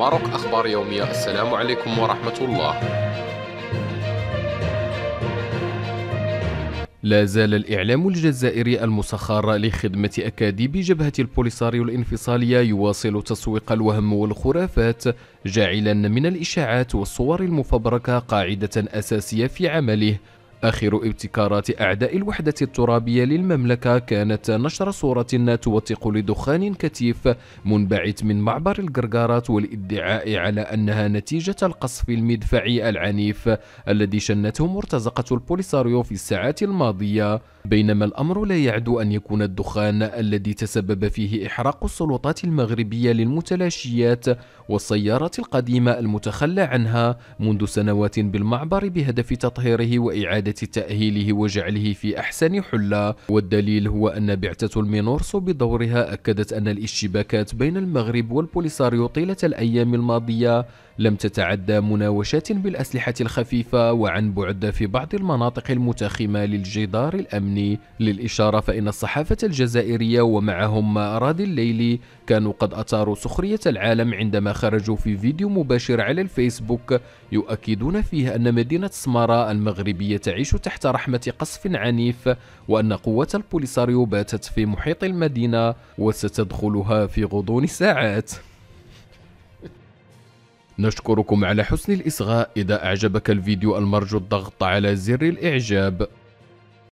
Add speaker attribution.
Speaker 1: ماروك أخبار يومية السلام عليكم ورحمة الله لا زال الإعلام الجزائري المسخر لخدمة أكاذيب جبهة البوليساريو الانفصالية يواصل تسويق الوهم والخرافات جاعلا من الإشاعات والصور المفبركة قاعدة أساسية في عمله آخر ابتكارات أعداء الوحدة الترابية للمملكة كانت نشر صورة توثق لدخان كثيف منبعث من معبر القرقارات والادعاء على أنها نتيجة القصف المدفعي العنيف الذي شنته مرتزقة البوليساريو في الساعات الماضية بينما الأمر لا يعد أن يكون الدخان الذي تسبب فيه إحراق السلطات المغربية للمتلاشيات والسيارات القديمة المتخلى عنها منذ سنوات بالمعبر بهدف تطهيره وإعادة تأهيله وجعله في أحسن حلة والدليل هو أن بعثة المينورسو بدورها أكدت أن الاشتباكات بين المغرب والبوليساريو طيلة الأيام الماضية لم تتعدى مناوشات بالأسلحة الخفيفة وعن بعد في بعض المناطق المتاخمة للجدار الأمني الثاني للإشارة فإن الصحافة الجزائرية ومعهم راد الليلي كانوا قد أثاروا سخرية العالم عندما خرجوا في فيديو مباشر على الفيسبوك يؤكدون فيه أن مدينة سمارة المغربية تعيش تحت رحمة قصف عنيف وأن قوة البوليساريو باتت في محيط المدينة وستدخلها في غضون ساعات نشكركم على حسن الإصغاء إذا أعجبك الفيديو المرجو الضغط على زر الإعجاب